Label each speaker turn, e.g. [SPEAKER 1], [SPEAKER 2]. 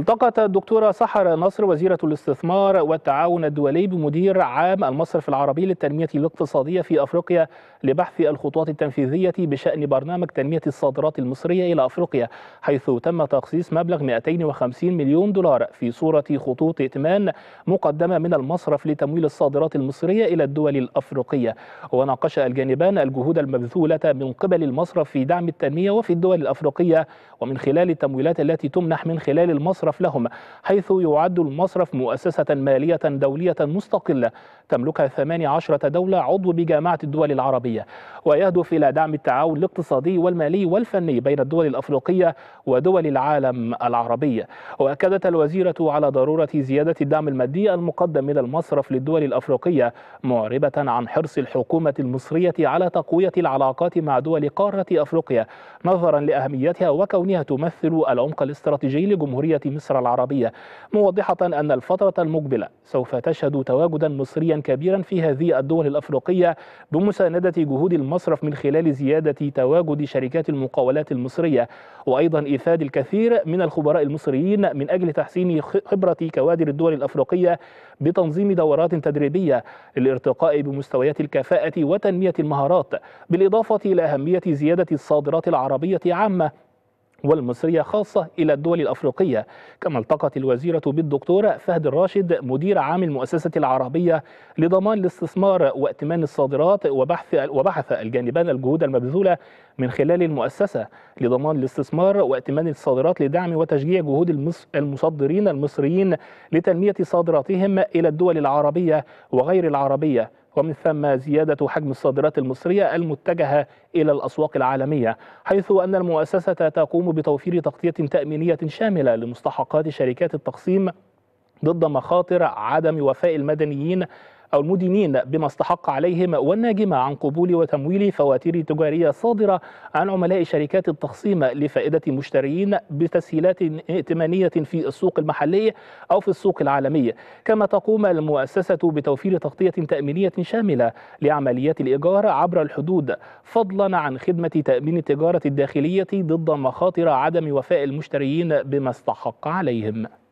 [SPEAKER 1] التقت الدكتورة سحر نصر وزيرة الاستثمار والتعاون الدولي بمدير عام المصرف العربي للتنمية الاقتصادية في أفريقيا لبحث الخطوات التنفيذية بشأن برنامج تنمية الصادرات المصرية إلى أفريقيا حيث تم تخصيص مبلغ 250 مليون دولار في صورة خطوط ائتمان مقدمة من المصرف لتمويل الصادرات المصرية إلى الدول الأفريقية وناقش الجانبان الجهود المبذولة من قبل المصرف في دعم التنمية وفي الدول الأفريقية ومن خلال التمويلات التي تمنح من خلال المصرف المصرف لهم حيث يعد المصرف مؤسسة مالية دولية مستقلة تملكها 18 دولة عضو بجامعة الدول العربية ويهدف إلى دعم التعاون الاقتصادي والمالي والفني بين الدول الأفريقية ودول العالم العربي وأكدت الوزيرة على ضرورة زيادة الدعم المادي المقدم من المصرف للدول الأفريقية معربة عن حرص الحكومة المصرية على تقوية العلاقات مع دول قارة أفريقيا نظرا لأهميتها وكونها تمثل العمق الاستراتيجي لجمهورية مصر العربية موضحة أن الفترة المقبلة سوف تشهد تواجدا مصريا كبيرا في هذه الدول الأفريقية بمساندة جهود المصرف من خلال زيادة تواجد شركات المقاولات المصرية وأيضا إيفاد الكثير من الخبراء المصريين من أجل تحسين خبرة كوادر الدول الأفريقية بتنظيم دورات تدريبية للارتقاء بمستويات الكفاءة وتنمية المهارات بالإضافة إلى أهمية زيادة الصادرات العربية عامة والمصرية خاصة إلى الدول الأفريقية كما التقت الوزيرة بالدكتور فهد الراشد مدير عام المؤسسة العربية لضمان الاستثمار وائتمان الصادرات وبحث وبحث الجانبان الجهود المبذولة من خلال المؤسسة لضمان الاستثمار وائتمان الصادرات لدعم وتشجيع جهود المصدرين المصريين لتنمية صادراتهم إلى الدول العربية وغير العربية ومن ثم زيادة حجم الصادرات المصرية المتجهة إلى الأسواق العالمية حيث أن المؤسسة تقوم بتوفير تغطية تأمينية شاملة لمستحقات شركات التقسيم ضد مخاطر عدم وفاء المدنيين أو المدينين بما استحق عليهم والناجمة عن قبول وتمويل فواتير تجارية صادرة عن عملاء شركات التخصيم لفائدة مشترين بتسهيلات ائتمانية في السوق المحلي أو في السوق العالمي كما تقوم المؤسسة بتوفير تغطية تأمينية شاملة لعمليات الإيجار عبر الحدود فضلا عن خدمة تأمين التجارة الداخلية ضد مخاطر عدم وفاء المشترين بما استحق عليهم